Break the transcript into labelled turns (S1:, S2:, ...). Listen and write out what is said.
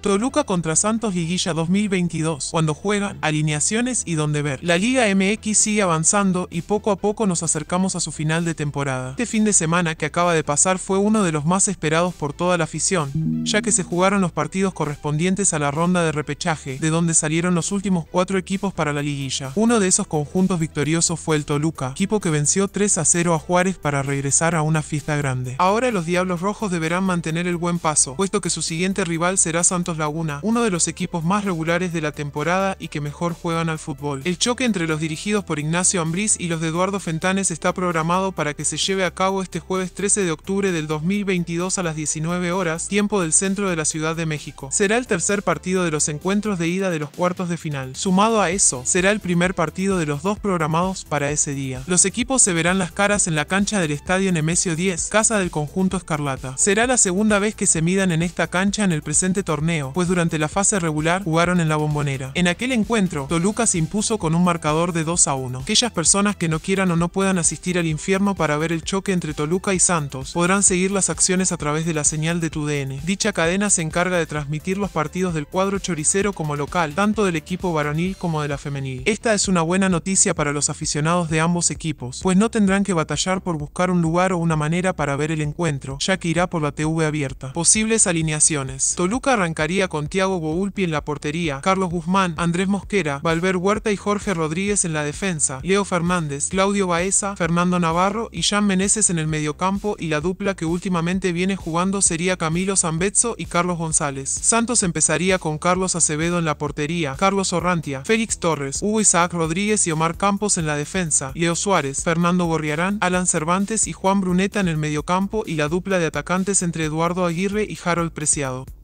S1: Toluca contra Santos Liguilla 2022, cuando juegan, alineaciones y donde ver. La Liga MX sigue avanzando y poco a poco nos acercamos a su final de temporada. Este fin de semana que acaba de pasar fue uno de los más esperados por toda la afición, ya que se jugaron los partidos correspondientes a la ronda de repechaje, de donde salieron los últimos cuatro equipos para la liguilla. Uno de esos conjuntos victoriosos fue el Toluca, equipo que venció 3 a 0 a Juárez para regresar a una fiesta grande. Ahora los Diablos Rojos deberán mantener el buen paso, puesto que su siguiente rival será Santos Laguna, uno de los equipos más regulares de la temporada y que mejor juegan al fútbol. El choque entre los dirigidos por Ignacio Ambriz y los de Eduardo Fentanes está programado para que se lleve a cabo este jueves 13 de octubre del 2022 a las 19 horas, tiempo del centro de la Ciudad de México. Será el tercer partido de los encuentros de ida de los cuartos de final. Sumado a eso, será el primer partido de los dos programados para ese día. Los equipos se verán las caras en la cancha del Estadio Nemesio 10, casa del conjunto Escarlata. Será la segunda vez que se midan en esta cancha en el presente torneo pues durante la fase regular jugaron en la bombonera. En aquel encuentro, Toluca se impuso con un marcador de 2 a 1. Aquellas personas que no quieran o no puedan asistir al infierno para ver el choque entre Toluca y Santos podrán seguir las acciones a través de la señal de tu DN. Dicha cadena se encarga de transmitir los partidos del cuadro choricero como local, tanto del equipo varonil como de la femenil. Esta es una buena noticia para los aficionados de ambos equipos, pues no tendrán que batallar por buscar un lugar o una manera para ver el encuentro, ya que irá por la TV abierta. Posibles alineaciones. Toluca arrancará con Tiago Boulpi en la portería, Carlos Guzmán, Andrés Mosquera, Valver Huerta y Jorge Rodríguez en la defensa, Leo Fernández, Claudio Baeza, Fernando Navarro y Jean Meneses en el mediocampo y la dupla que últimamente viene jugando sería Camilo Zambezzo y Carlos González. Santos empezaría con Carlos Acevedo en la portería, Carlos Orrantia, Félix Torres, Hugo Isaac Rodríguez y Omar Campos en la defensa, Leo Suárez, Fernando Gorriarán, Alan Cervantes y Juan Bruneta en el mediocampo y la dupla de atacantes entre Eduardo Aguirre y Harold Preciado.